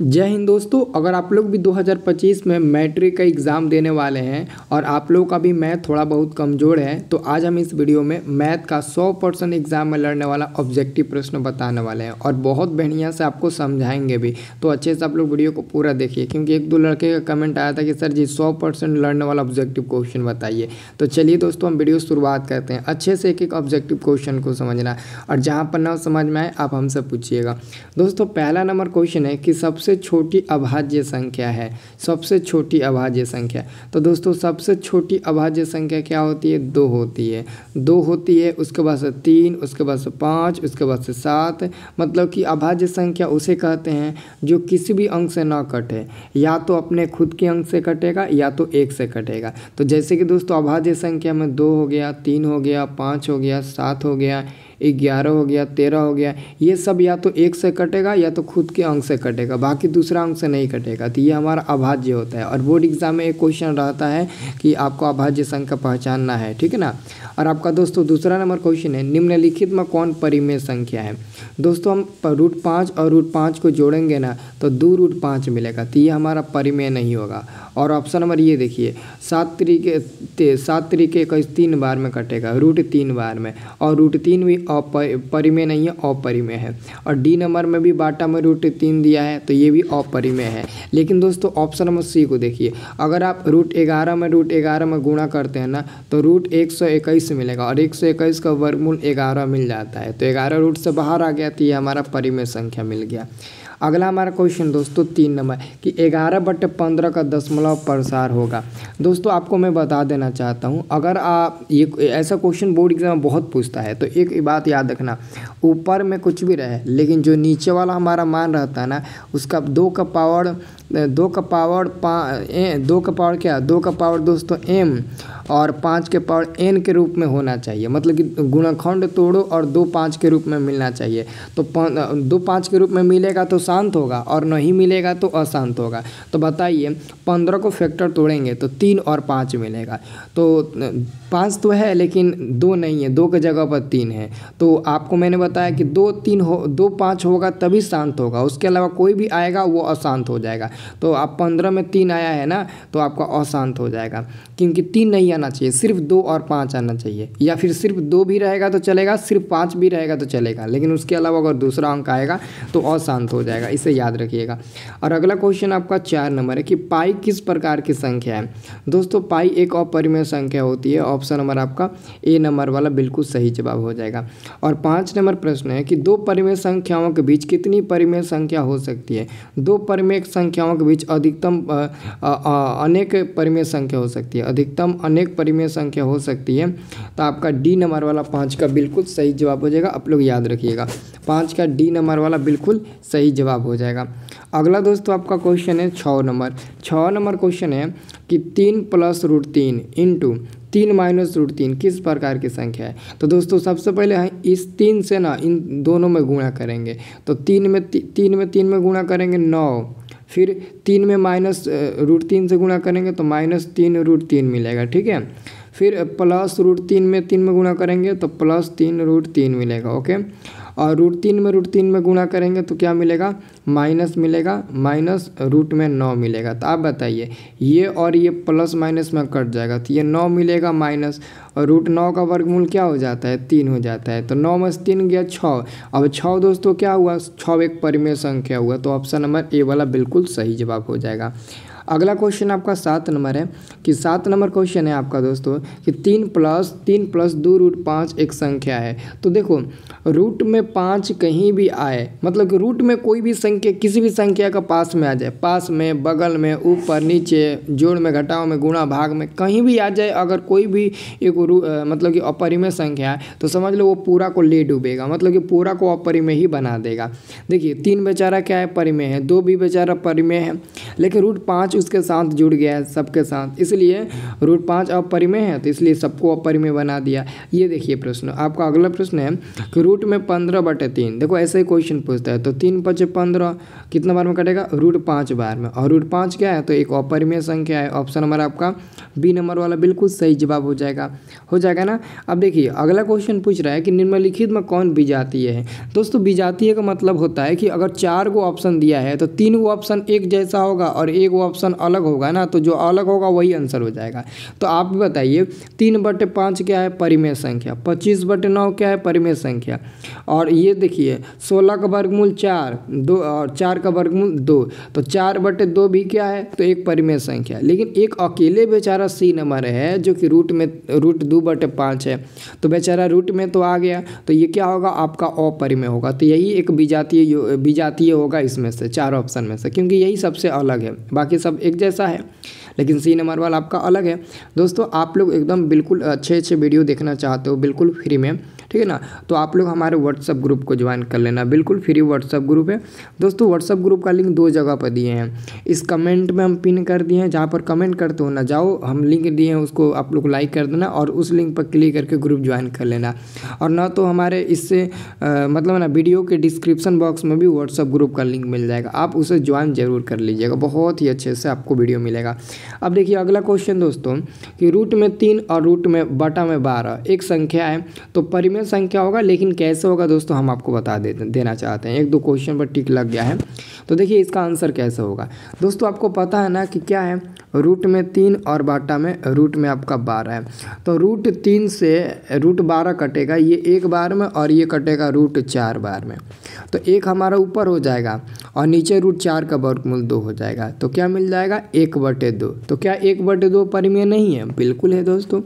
जय हिंद दोस्तों अगर आप लोग भी 2025 में मैट्रिक का एग्ज़ाम देने वाले हैं और आप लोगों का भी मैथ थोड़ा बहुत कमज़ोर है तो आज हम इस वीडियो में मैथ का 100 परसेंट एग्ज़ाम में लड़ने वाला ऑब्जेक्टिव प्रश्न बताने वाले हैं और बहुत बढ़िया से आपको समझाएंगे भी तो अच्छे से आप लोग वीडियो को पूरा देखिए क्योंकि एक दो लड़के का कमेंट आया था कि सर जी सौ लड़ने वाला ऑब्जेक्टिव क्वेश्चन बताइए तो चलिए दोस्तों हम वीडियो शुरुआत करते हैं अच्छे से एक एक ऑब्जेक्टिव क्वेश्चन को समझना और जहाँ पर ना समझ में आए आप हमसे पूछिएगा दोस्तों पहला नंबर क्वेश्चन है कि सब सबसे छोटी अभाज्य संख्या है सबसे छोटी अभाज्य संख्या तो दोस्तों सबसे छोटी अभाज्य संख्या क्या होती है दो होती है दो होती है उसके बाद से तीन उसके बाद से पाँच उसके बाद से सात मतलब कि अभाज्य संख्या उसे कहते हैं जो किसी भी अंक से ना कटे या तो अपने खुद के अंक से कटेगा या तो एक से कटेगा तो जैसे कि दोस्तों अभाज्य संख्या में दो हो गया तीन हो गया पाँच हो गया सात हो गया ग्यारह हो गया तेरह हो गया ये सब या तो एक से कटेगा या तो खुद के अंक से कटेगा बाकी दूसरा अंक से नहीं कटेगा तो ये हमारा अभाज्य होता है और बोर्ड एग्जाम में एक क्वेश्चन रहता है कि आपको अभाज्य संख्या पहचानना है ठीक है ना और आपका दोस्तों दूसरा नंबर क्वेश्चन है निम्नलिखित में कौन परिमेय संख्या है दोस्तों हम रूट पाँच और रूट पाँच को जोड़ेंगे ना तो दो रूट पाँच मिलेगा तो ये हमारा परिमेय नहीं होगा और ऑप्शन नंबर ये देखिए सात तरीके सात तरीके का तीन बार में कटेगा रूट तीन बार में और रूट तीन भी अपरिमेय नहीं है अपरिमेय है और डी नंबर में भी बाटा में रूट तीन दिया है तो ये भी अपरिमेय है लेकिन दोस्तों ऑप्शन नंबर सी को देखिए अगर आप रूट ग्यारह में रूट ग्यारह में गुणा करते हैं ना तो रूट एक सौ इक्कीस मिलेगा और एक सौ इक्कीस का वर्गमूल ग्यारह मिल जाता है तो ग्यारह रूट से बाहर आ गया तो ये हमारा परिमेय संख्या मिल गया अगला हमारा क्वेश्चन दोस्तों तीन नंबर कि ग्यारह बट पंद्रह का दशमलव प्रसार होगा दोस्तों आपको मैं बता देना चाहता हूँ अगर आप ये ऐसा क्वेश्चन बोर्ड एग्जाम बहुत पूछता है तो एक बात याद रखना ऊपर में कुछ भी रहे लेकिन जो नीचे वाला हमारा मान रहता है ना उसका दो का पावर दो का पावर पा ए, दो का पावर क्या दो का पावर दोस्तों एम और पाँच के पावर एन के रूप में होना चाहिए मतलब कि गुणाखंड तोड़ो और दो पाँच के रूप में मिलना चाहिए तो दो पाँच के रूप में मिलेगा तो शांत होगा और नहीं मिलेगा तो अशांत होगा तो बताइए पंद्रह को फैक्टर तोड़ेंगे तो तीन और पाँच मिलेगा तो पाँच तो है लेकिन दो नहीं है दो के जगह पर तीन है तो आपको मैंने बताया कि दो तीन हो दो पाँच होगा तभी शांत होगा उसके अलावा कोई भी आएगा वो अशांत हो जाएगा तो आप पंद्रह में तीन आया है ना तो आपका अशांत हो जाएगा क्योंकि तीन नहीं आना चाहिए सिर्फ दो और पाँच आना चाहिए या फिर सिर्फ दो भी रहेगा तो चलेगा सिर्फ पाँच भी रहेगा तो चलेगा लेकिन उसके अलावा अगर दूसरा अंक आएगा तो अशांत हो जाएगा इसे याद रखिएगा और अगला क्वेश्चन आपका चार नंबर है कि पाई किस प्रकार की संख्या है दोस्तों पाई एक अपरिमेय संख्या होती है ऑप्शन नंबर आपका ए नंबर वाला बिल्कुल सही जवाब हो जाएगा और पाँच नंबर प्रश्न है कि दो परिमेय संख्याओं के बीच कितनी परिमेय संख्या हो सकती है दो परिमेय संख्याओं के बीच अधिकतम अनेक परिमेय संख्या हो सकती है अधिकतम अनेक परिमेय संख्या हो सकती है तो आपका डी नंबर वाला पाँच का बिल्कुल सही जवाब हो जाएगा आप लोग याद रखिएगा पाँच का डी नंबर वाला बिल्कुल सही जवाब हो जाएगा अगला दोस्तों आपका क्वेश्चन है छः नंबर छः नंबर क्वेश्चन है कि तीन प्लस रूट तीन इंटू तीन माइनस रूट तीन किस प्रकार की संख्या है तो दोस्तों सबसे पहले हम इस तीन से ना इन दोनों में गुणा करेंगे तो तीन में ती, तीन में तीन में गुणा करेंगे नौ फिर तीन में माइनस रूट तीन से गुणा करेंगे तो माइनस तीन रूट तीन मिलेगा ठीक है फिर प्लस रूट तीन में तीन में गुणा करेंगे तो प्लस तीन रूट तीन मिलेगा ओके और रूट तीन में रूट तीन में गुणा करेंगे तो क्या मिलेगा माइनस मिलेगा माइनस रूट में नौ मिलेगा तो आप बताइए ये और ये प्लस माइनस में कट जाएगा तो ये नौ मिलेगा माइनस और रूट नौ का वर्गमूल क्या हो जाता है तीन हो जाता है तो नौ में तीन गया छः अब छः दोस्तों क्या हुआ छः एक परिमेय संख्या हुआ तो ऑप्शन नंबर ए वाला बिल्कुल सही जवाब हो जाएगा अगला क्वेश्चन आपका सात नंबर है कि सात नंबर क्वेश्चन है आपका दोस्तों कि तीन प्लस तीन प्लस दो रूट पाँच एक संख्या है तो देखो रूट में पाँच कहीं भी आए मतलब कि रूट में कोई भी संख्या किसी भी संख्या का पास में आ जाए पास में बगल में ऊपर नीचे जोड़ में घटाव में गुणा भाग में कहीं भी आ जाए अगर कोई भी एक मतलब कि अपरिमय संख्या है तो समझ लो वो पूरा को ले डूबेगा मतलब कि पूरा को अपरिमय ही बना देगा देखिए तीन बेचारा क्या है परिमय है दो भी बेचारा परिमय है लेकिन रूट पाँच पाँच उसके साथ जुड़ गया है सबके साथ इसलिए रूट पाँच अपरिमेय है तो इसलिए सबको अपरिमेय बना दिया ये देखिए प्रश्न आपका अगला प्रश्न है कि रूट में पंद्रह बटे तीन देखो ऐसे ही क्वेश्चन पूछता है तो तीन पचे पंद्रह कितना बार में कटेगा रूट पाँच बार में और रूट पाँच क्या है तो एक अपरिमेय संख्या है ऑप्शन नंबर आपका बी नंबर वाला बिल्कुल सही जवाब हो जाएगा हो जाएगा ना अब देखिए अगला क्वेश्चन पूछ रहा है कि निम्नलिखित में कौन बीजाती है दोस्तों बीजातीय का मतलब होता है कि अगर चार गो ऑप्शन दिया है तो तीन गो ऑप्शन एक जैसा होगा और एक गो ऑप्शन ऑप्शन अलग होगा ना तो जो अलग होगा वही आंसर हो जाएगा तो आप बताइए तीन बटे पाँच क्या है परिमेय संख्या पच्चीस बटे नौ क्या है परिमेय संख्या और ये देखिए सोलह का वर्गमूल चार दो और चार का वर्गमूल दो तो चार बटे दो भी क्या है तो एक परिमेय संख्या लेकिन एक अकेले बेचारा सी नंबर है जो कि रूट में रूट दो बटे पाँच है तो बेचारा रूट में तो आ गया तो ये क्या होगा आपका अपरिमेय होगा तो यही एक बीजातीय बीजातीय होगा इसमें से चार ऑप्शन में से क्योंकि यही सबसे अलग है बाकी सब सब एक जैसा है लेकिन सी नंबर वाला आपका अलग है दोस्तों आप लोग एकदम बिल्कुल अच्छे अच्छे वीडियो देखना चाहते हो बिल्कुल फ्री में ठीक है ना तो आप लोग हमारे व्हाट्सअप ग्रुप को ज्वाइन कर लेना बिल्कुल फ्री व्हाट्सअप ग्रुप है दोस्तों व्हाट्सअप ग्रुप का लिंक दो जगह पर दिए हैं इस कमेंट में हम पिन कर दिए हैं जहाँ पर कमेंट करते हो ना जाओ हम लिंक दिए हैं उसको आप लोग लाइक कर देना और उस लिंक पर क्लिक करके ग्रुप ज्वाइन कर लेना और ना तो हमारे इससे मतलब ना वीडियो के डिस्क्रिप्सन बॉक्स में भी व्हाट्सअप ग्रुप का लिंक मिल जाएगा आप उसे ज्वाइन जरूर कर लीजिएगा बहुत ही अच्छे से आपको वीडियो मिलेगा अब देखिए अगला क्वेश्चन दोस्तों कि रूट में तीन और रूट में बटा में बारह एक संख्या है तो परिमेय पूर्ण संख्या होगा लेकिन कैसे होगा दोस्तों हम आपको बता दे देना चाहते हैं एक दो क्वेश्चन पर टिक लग गया है तो देखिए इसका आंसर कैसे होगा दोस्तों आपको पता है ना कि क्या है रूट में तीन और बाटा में रूट में आपका बारह है तो रूट तीन से रूट बारह कटेगा ये एक बार में और ये कटेगा रूट चार बार में तो एक हमारा ऊपर हो जाएगा और नीचे रूट चार का वर्गमूल दो हो जाएगा तो क्या मिल जाएगा एक बटे दो तो क्या एक बटे दो परिमेय नहीं है बिल्कुल है दोस्तों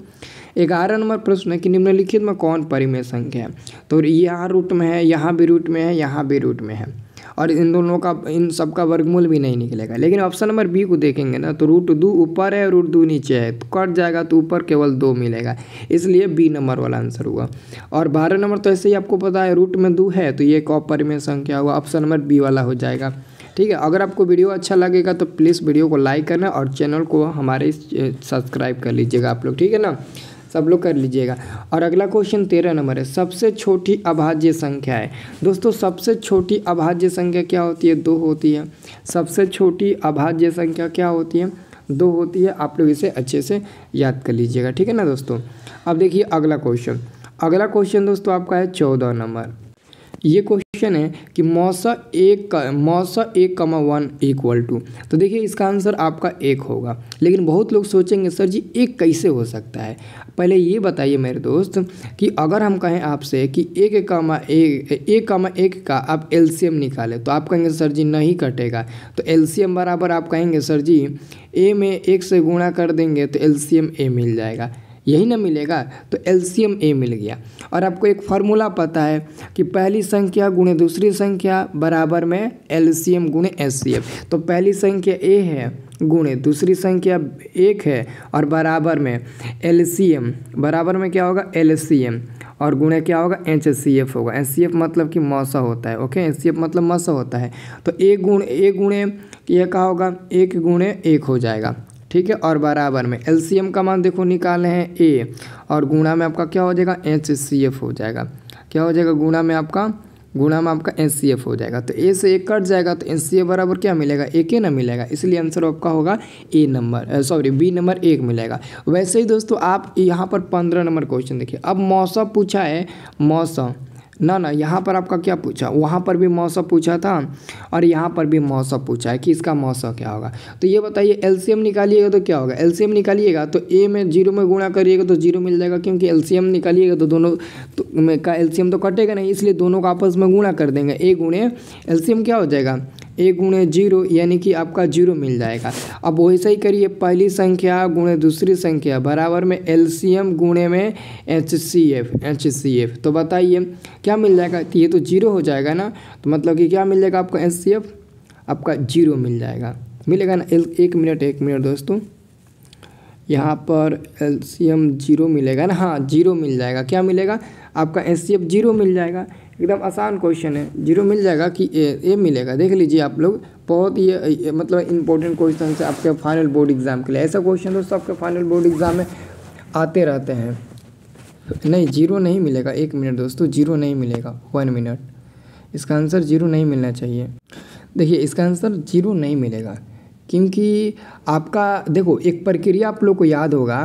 ग्यारह नंबर प्रश्न है कि निम्नलिखित में कौन परिमेय संख्या है तो यहाँ रूट में है यहाँ भी रूट में है यहाँ भी रूट में है और इन दोनों का इन सब का वर्गमूल भी नहीं निकलेगा लेकिन ऑप्शन नंबर बी को देखेंगे ना तो रूट दो ऊपर है रूट दो नीचे है तो कट जाएगा तो ऊपर केवल दो मिलेगा इसलिए बी नंबर वाला आंसर हुआ और बारह नंबर तो ऐसे ही आपको पता है रूट में दो है तो ये एक अपरिमेय संख्या हुआ ऑप्शन नंबर बी वाला हो जाएगा ठीक है अगर आपको वीडियो अच्छा लगेगा तो प्लीज़ वीडियो को लाइक करना और चैनल को हमारे सब्सक्राइब eh, कर लीजिएगा आप लोग ठीक है ना सब लोग कर लीजिएगा और अगला क्वेश्चन तेरह नंबर है सबसे छोटी अभाज्य संख्या है दोस्तों सबसे छोटी अभाज्य संख्या क्या होती है दो होती है सबसे छोटी अभाज्य संख्या क्या होती है दो होती है आप लोग इसे अच्छे से याद कर लीजिएगा ठीक है ना दोस्तों अब देखिए अगला क्वेश्चन अगला क्वेश्चन दोस्तों आपका है चौदह नंबर ये क्वेश्चन है कि मौसा एक का मौसा एक कमा वन इक्वल टू तो देखिए इसका आंसर आपका एक होगा लेकिन बहुत लोग सोचेंगे सर जी एक कैसे हो सकता है पहले ये बताइए मेरे दोस्त कि अगर हम कहें आपसे कि एक कमा एक एक कमा एक का आप एलसीएम निकालें तो आप कहेंगे सर जी नहीं कटेगा तो एलसीएम बराबर आप कहेंगे सर जी ए में एक से गुणा कर देंगे तो एलसीएम ए मिल जाएगा यही ना मिलेगा तो एल्सीयम ए मिल गया और आपको एक फार्मूला पता है कि पहली संख्या गुणे दूसरी संख्या बराबर में एल्सीयम गुणे एस तो पहली संख्या ए है गुणे दूसरी संख्या एक है और बराबर में एल बराबर में क्या होगा एल और गुणे क्या होगा एच होगा एच मतलब कि मौसा होता है ओके एच मतलब मौसा होता है तो एक गुण एक गुणे यह कहा होगा एक गुणे एक हो जाएगा ठीक है और बराबर में एल का मान देखो निकाले हैं ए और गुणा में आपका क्या हो जाएगा एच सी एफ हो जाएगा क्या हो जाएगा गुणा में आपका गुणा में आपका एच सी एफ हो जाएगा तो ए से एक कट जाएगा तो एच सी एफ बराबर क्या मिलेगा एक ही ना मिलेगा इसलिए आंसर आपका होगा A number sorry B number एक मिलेगा वैसे ही दोस्तों आप यहाँ पर पंद्रह नंबर क्वेश्चन देखिए अब मौसम पूछा है मौसम ना ना यहाँ पर आपका क्या पूछा वहाँ पर भी मौसम पूछा था और यहाँ पर भी मौसम पूछा है कि इसका मौसम क्या होगा तो ये बताइए एलसीएम निकालिएगा तो क्या होगा एलसीएम निकालिएगा तो ए में जीरो में गुणा करिएगा तो जीरो मिल जाएगा क्योंकि एलसीएम निकालिएगा तो दोनों तो, में का एलसीएम तो कटेगा नहीं इसलिए दोनों का आपस में गुणा कर देंगे ए गुणे एलसीएम क्या हो जाएगा ए गुणे जीरो यानी कि आपका जीरो मिल जाएगा अब वही सही करिए पहली संख्या गुणे दूसरी संख्या बराबर में एल सी एम गुणे में H C F H C F तो बताइए क्या मिल जाएगा ये तो जीरो हो जाएगा ना तो मतलब कि क्या मिल जाएगा आपका एच सी एफ आपका जीरो मिल जाएगा मिलेगा ना एक मिनट एक मिनट दोस्तों यहाँ पर एल सी एम जीरो मिलेगा ना हाँ जीरो मिल जाएगा क्या मिलेगा आपका एच सी एफ जीरो मिल जाएगा एकदम आसान क्वेश्चन है जीरो मिल जाएगा कि ए ए मिलेगा देख लीजिए आप लोग बहुत ही मतलब इंपॉर्टेंट क्वेश्चन है आपके फाइनल बोर्ड एग्ज़ाम के लिए ऐसा क्वेश्चन दोस्तों आपके फाइनल बोर्ड एग्ज़ाम में आते रहते हैं नहीं जीरो नहीं मिलेगा एक मिनट दोस्तों जीरो नहीं मिलेगा वन मिनट इसका आंसर जीरो नहीं मिलना चाहिए देखिए इसका आंसर जीरो नहीं मिलेगा क्योंकि आपका देखो एक प्रक्रिया आप लोग को याद होगा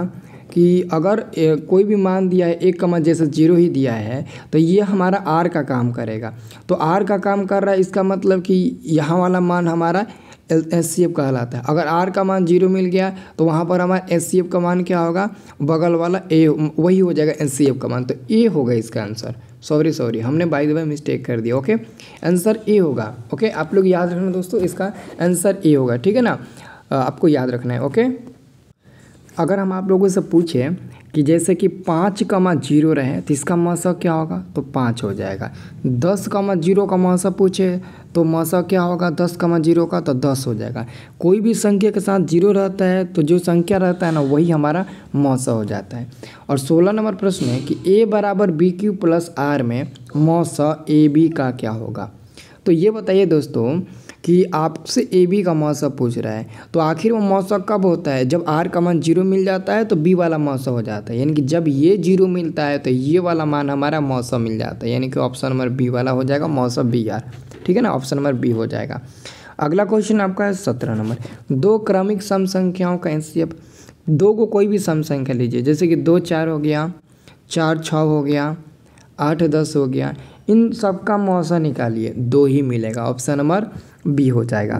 कि अगर कोई भी मान दिया है एक का मान जैसे जीरो ही दिया है तो ये हमारा आर का काम करेगा तो आर का काम कर रहा है इसका मतलब कि यहाँ वाला मान हमारा एस सी एफ कहलाता है अगर आर का मान जीरो मिल गया तो वहाँ पर हमारा एस सी एफ का मान क्या होगा बगल वाला ए वही हो जाएगा एस सी एफ का मान तो ए होगा इसका आंसर सॉरी सॉरी हमने बाई बाई मिस्टेक कर दिया ओके आंसर ए होगा ओके आप लोग याद रखना दोस्तों इसका आंसर ए होगा ठीक है ना आपको याद रखना है ओके अगर हम आप लोगों से पूछें कि जैसे कि पाँच कमा जीरो रहे तो इसका मौसा क्या होगा तो पाँच हो जाएगा दस कमा जीरो का मौसा पूछे तो मौसा क्या होगा दस कमा जीरो का तो दस हो जाएगा कोई भी संख्या के साथ जीरो रहता है तो जो संख्या रहता है ना वही हमारा मौसा हो जाता है और सोलह नंबर प्रश्न है कि ए बराबर बी क्यू प्लस आर में मौसा ए बी का क्या होगा तो ये बताइए दोस्तों कि आपसे ए बी का मौसम पूछ रहा है तो आखिर वो मौसम कब होता है जब आर का मान जीरो मिल जाता है तो बी वाला मौसम हो जाता है यानी कि जब ये जीरो मिलता है तो ये वाला मान हमारा मौसम मिल जाता है यानी कि ऑप्शन नंबर बी वाला हो जाएगा मौसम बी आर ठीक है ना ऑप्शन नंबर बी हो जाएगा अगला क्वेश्चन आपका है सत्रह नंबर दो क्रमिक सम संख्याओं का एन दो को कोई भी सम संख्या लीजिए जैसे कि दो चार हो गया चार छः हो गया आठ दस हो गया इन सब का मौसम निकालिए दो ही मिलेगा ऑप्शन नंबर बी हो जाएगा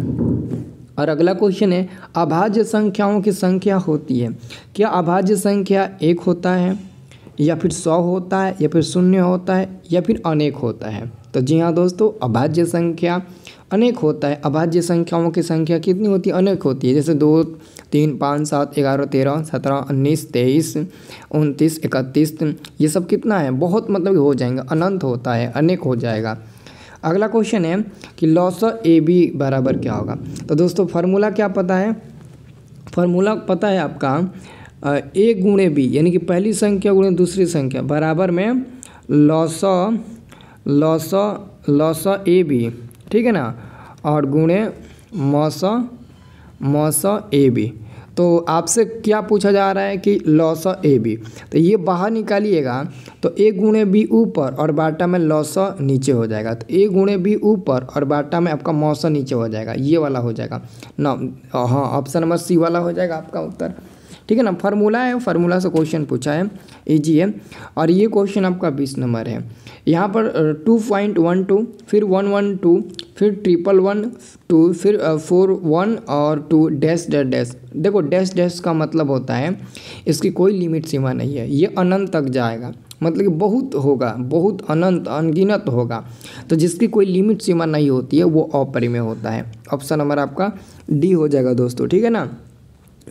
और अगला क्वेश्चन है अभाज्य संख्याओं की संख्या होती है क्या अभाज्य संख्या एक होता है या फिर सौ होता है या फिर शून्य होता है या फिर अनेक होता है तो जी हाँ दोस्तों अभाज्य संख्या अनेक होता है अभाज्य संख्याओं की संख्या कितनी होती है अनेक होती है जैसे दो तीन पाँच सात ग्यारह तेरह सत्रह उन्नीस तेईस उनतीस इकतीस ये सब कितना है बहुत मतलब हो जाएंगे अनंत होता है अनेक हो जाएगा अगला क्वेश्चन है कि लॉस ए बी बराबर क्या होगा तो दोस्तों फार्मूला क्या पता है फार्मूला पता है आपका ए गुणे बी यानी कि पहली संख्या गुणे दूसरी संख्या बराबर में loss loss loss A B ठीक है ना और गुणे मौस मौस ए बी तो आपसे क्या पूछा जा रहा है कि लॉस ए बी तो ये बाहर निकालिएगा तो ए गुणे बी ऊपर और बाटा में लॉस नीचे हो जाएगा तो ए गुणे बी ऊपर और बाटा में आपका मौसम नीचे हो जाएगा ये वाला हो जाएगा ना हाँ ऑप्शन नंबर सी वाला हो जाएगा आपका उत्तर ठीक है ना फार्मूला है फार्मूला से क्वेश्चन पूछा है ईजी है और ये क्वेश्चन आपका बीस नंबर है यहाँ पर टू पॉइंट वन टू फिर वन वन टू फिर ट्रिपल वन टू फिर फोर वन और टू डैश डैश डैश देखो डैश डैश का मतलब होता है इसकी कोई लिमिट सीमा नहीं है ये अनंत तक जाएगा मतलब कि बहुत होगा बहुत अनंत अनगिनत होगा तो जिसकी कोई लिमिट सीमा नहीं होती है वो अपरिमय होता है ऑप्शन नंबर आपका डी हो जाएगा दोस्तों ठीक है ना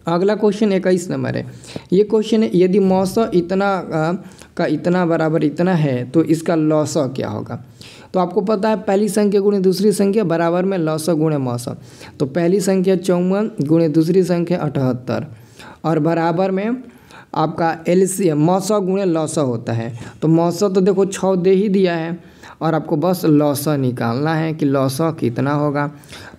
अगला क्वेश्चन इक्कीस नंबर है ये क्वेश्चन है यदि मौसम इतना आ, का इतना बराबर इतना है तो इसका लौसा क्या होगा तो आपको पता है पहली संख्या गुणे दूसरी संख्या बराबर में लौसा गुणे मौसम तो पहली संख्या चौवन गुणे दूसरी संख्या अठहत्तर और बराबर में आपका एल सी मौसौ गुणे लौसा होता है तो मौसौ तो देखो छः दे ही दिया है और आपको बस लौसा निकालना है कि लौसा कितना होगा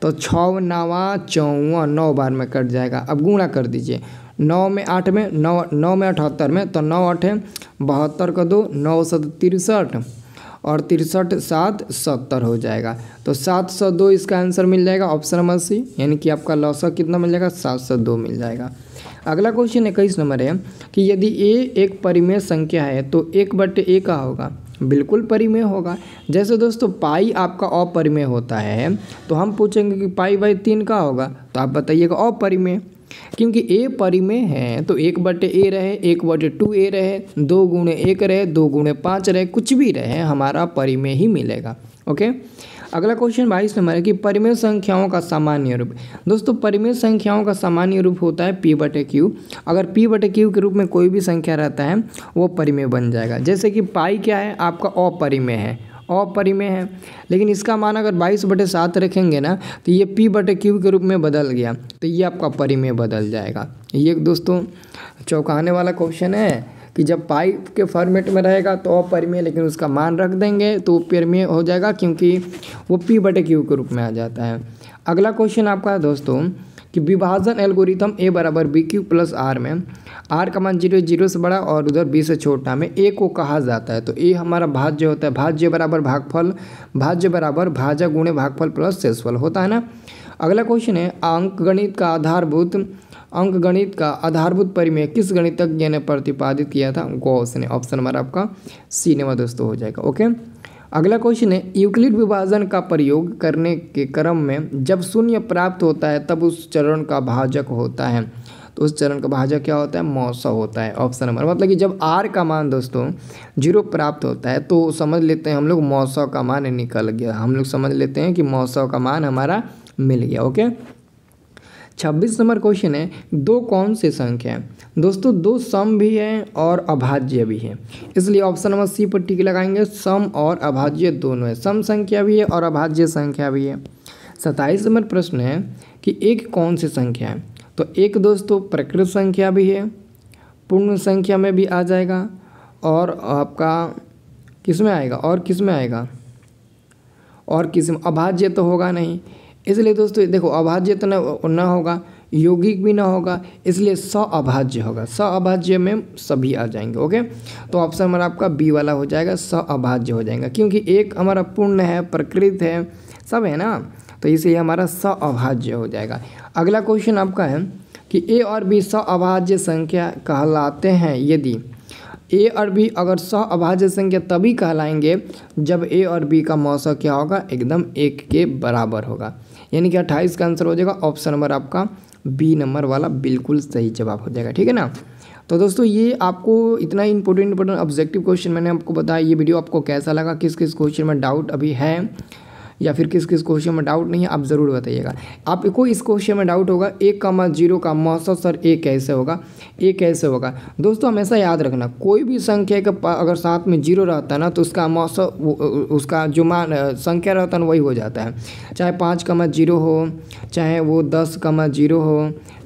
तो छव नवा चौवन नौ बार में कट जाएगा अब गुणा कर दीजिए नौ में आठ में नौ नौ में अठहत्तर में तो नौ अठे बहत्तर का दो नौ सौ तिरसठ और तिरसठ सात सत्तर हो जाएगा तो सात सौ दो इसका आंसर मिल जाएगा ऑप्शन नंबर सी यानी कि आपका लौसा कितना मिल जाएगा सात सौ दो मिल जाएगा अगला क्वेश्चन इक्कीस नंबर है कि यदि ए एक परिमेय संख्या है तो एक बटे ए का होगा बिल्कुल परिमेय होगा जैसे दोस्तों पाई आपका अपरिमेय होता है तो हम पूछेंगे कि पाई बाई तीन का होगा तो आप बताइएगा अपरिमेय क्योंकि ए परिमेय है तो एक बटे ए रहे एक बटे टू ए रहे दो गुणे एक रहे दो गुणे पाँच रहे कुछ भी रहे हमारा परिमेय ही मिलेगा ओके अगला क्वेश्चन बाईस नंबर है कि परिमेय संख्याओं का सामान्य रूप दोस्तों परिमेय संख्याओं का सामान्य रूप होता है पी बटे क्यू अगर पी बटे क्यू के रूप में कोई भी संख्या रहता है वो परिमेय बन जाएगा जैसे कि पाई क्या है आपका अपरिमेय है अपरिमेय है लेकिन इसका मान अगर बाईस बटे सात रखेंगे ना तो ये पी बटे क्यू के रूप में बदल गया तो ये आपका परिमेय बदल जाएगा ये दोस्तों चौंकाने वाला क्वेश्चन है कि जब पाई के फॉर्मेट में रहेगा तो अपरिमेय लेकिन उसका मान रख देंगे तो परिमेय हो जाएगा क्योंकि वो पी बटे क्यू के रूप में आ जाता है अगला क्वेश्चन आपका है दोस्तों कि विभाजन एल्गोरिथम ए बराबर बी क्यू प्लस आर में आर का मान जीरो जीरो से बड़ा और उधर बी से छोटा में ए को कहा जाता है तो ए हमारा भाज्य होता है भाज्य बराबर भागफल भाज्य बराबर भाजा गुणे भागफल प्लस शेषफल होता है ना अगला क्वेश्चन है अंक गणित का आधारभूत अंक गणित का आधारभूत परिमेय किस गणितज्ञ ने प्रतिपादित किया था गौस ने ऑप्शन नंबर आपका सी नंबर दोस्तों हो जाएगा ओके अगला क्वेश्चन है यूक्लिड विभाजन का प्रयोग करने के क्रम में जब शून्य प्राप्त होता है तब उस चरण का भाजक होता है तो उस चरण का भाजक क्या होता है मौसा होता है ऑप्शन नंबर मतलब कि जब आर का मान दोस्तों जीरो प्राप्त होता है तो समझ लेते हैं हम लोग मौसा का मान निकल गया हम लोग समझ लेते हैं कि मौसा का मान हमारा मिल गया ओके छब्बीस नंबर क्वेश्चन है दो कौन से संख्या है दोस्तों दो सम भी हैं और अभाज्य भी है इसलिए ऑप्शन नंबर सी पर टिक लगाएंगे सम और अभाज्य दोनों है सम संख्या भी है और अभाज्य संख्या भी है सत्ताईस नंबर प्रश्न है कि एक कौन सी संख्या है तो एक दोस्तों प्रकृत संख्या भी है पूर्ण संख्या में भी आ जाएगा और आपका किस में आएगा और किस में आएगा और किस में अभाज्य तो होगा नहीं इसलिए दोस्तों देखो अभाज्य तो ना होगा यौगिक भी ना होगा इसलिए स अभाज्य होगा स अभाज्य में सभी आ जाएंगे ओके तो ऑप्शन हमारा आपका बी वाला हो जाएगा स अभाज्य हो जाएगा क्योंकि एक हमारा पूर्ण है प्रकृत है सब है ना तो इसलिए हमारा स अभाज्य हो जाएगा अगला क्वेश्चन आपका है कि ए और बी स अभाज्य संख्या कहलाते हैं यदि ए और बी अगर स अभाज्य संख्या तभी कहलाएंगे जब ए और बी का मौसम क्या होगा एकदम एक के बराबर होगा यानी कि अट्ठाईस का आंसर हो जाएगा ऑप्शन नंबर आपका बी नंबर वाला बिल्कुल सही जवाब हो जाएगा ठीक है ना तो दोस्तों ये आपको इतना इंपॉर्टेंट इंपॉर्टेंट ऑब्जेक्टिव क्वेश्चन मैंने आपको बताया ये वीडियो आपको कैसा लगा किस किस क्वेश्चन में डाउट अभी है या फिर किस किस क्वेश्चन में डाउट नहीं है आप ज़रूर बताइएगा आपको इस क्वेश्चन में डाउट होगा एक कामा जीरो का मौसम सर ए कैसे होगा ए कैसे होगा दोस्तों हमेशा याद रखना कोई भी संख्या का अगर साथ में जीरो रहता है ना तो उसका मौसम उसका जो मान संख्या रहता है वही हो जाता है चाहे पाँच कमा जीरो हो चाहे वो दस कामा जीरो हो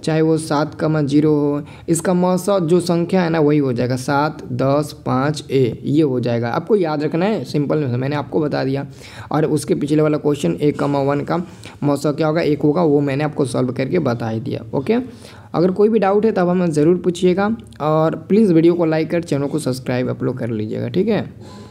चाहे वो सात का मान जीरो हो इसका मौसम जो संख्या है ना वही हो जाएगा सात दस पाँच ए ये हो जाएगा आपको याद रखना है सिंपल में मैंने आपको बता दिया और उसके पिछले वाला क्वेश्चन एक कमा वन का मौसम क्या होगा एक होगा वो मैंने आपको सॉल्व करके बता ही दिया ओके अगर कोई भी डाउट है तब हमें ज़रूर पूछिएगा और प्लीज़ वीडियो को लाइक कर चैनल को सब्सक्राइब अपलोड कर लीजिएगा ठीक है